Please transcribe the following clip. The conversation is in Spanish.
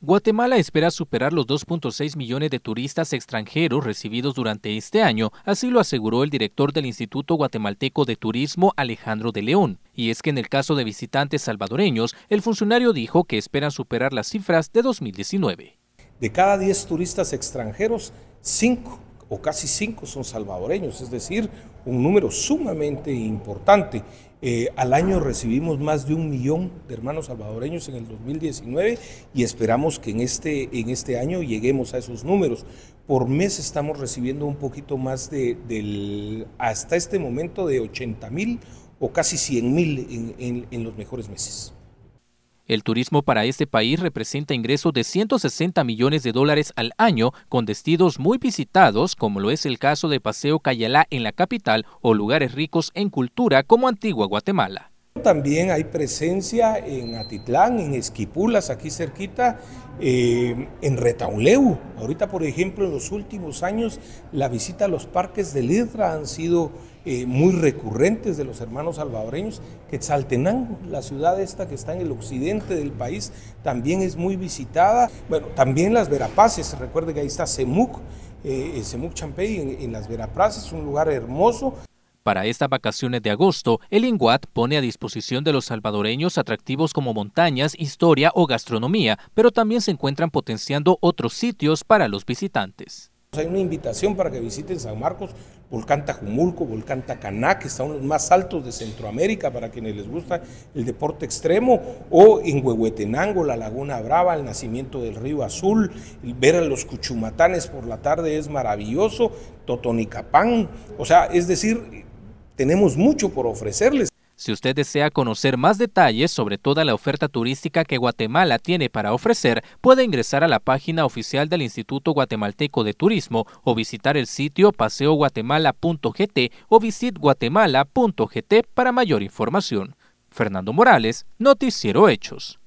Guatemala espera superar los 2.6 millones de turistas extranjeros recibidos durante este año, así lo aseguró el director del Instituto Guatemalteco de Turismo, Alejandro de León. Y es que en el caso de visitantes salvadoreños, el funcionario dijo que esperan superar las cifras de 2019. De cada 10 turistas extranjeros, 5 o casi cinco son salvadoreños, es decir, un número sumamente importante. Eh, al año recibimos más de un millón de hermanos salvadoreños en el 2019 y esperamos que en este, en este año lleguemos a esos números. Por mes estamos recibiendo un poquito más de, del, hasta este momento de 80 mil o casi 100 mil en los mejores meses. El turismo para este país representa ingresos de 160 millones de dólares al año con destinos muy visitados, como lo es el caso de Paseo Cayalá en la capital o lugares ricos en cultura como Antigua Guatemala también hay presencia en Atitlán, en Esquipulas, aquí cerquita, eh, en Retauleu. Ahorita, por ejemplo, en los últimos años, la visita a los parques de IDRA han sido eh, muy recurrentes de los hermanos salvadoreños. Quetzaltenango, la ciudad esta que está en el occidente del país, también es muy visitada. Bueno, también las Verapaces, recuerden que ahí está Semuc. Eh, Semuc Champey en, las Verapaces, un lugar hermoso. Para estas vacaciones de agosto, el INGUAT pone a disposición de los salvadoreños atractivos como montañas, historia o gastronomía, pero también se encuentran potenciando otros sitios para los visitantes. Hay una invitación para que visiten San Marcos, Volcán Tajumulco, Volcán Tacaná, que de los más altos de Centroamérica para quienes les gusta el deporte extremo, o en Huehuetenango, la Laguna Brava, el nacimiento del Río Azul, ver a los cuchumatanes por la tarde es maravilloso, Totonicapán, o sea, es decir, tenemos mucho por ofrecerles. Si usted desea conocer más detalles sobre toda la oferta turística que Guatemala tiene para ofrecer, puede ingresar a la página oficial del Instituto Guatemalteco de Turismo o visitar el sitio paseoguatemala.gt o visitguatemala.gt para mayor información. Fernando Morales, Noticiero Hechos.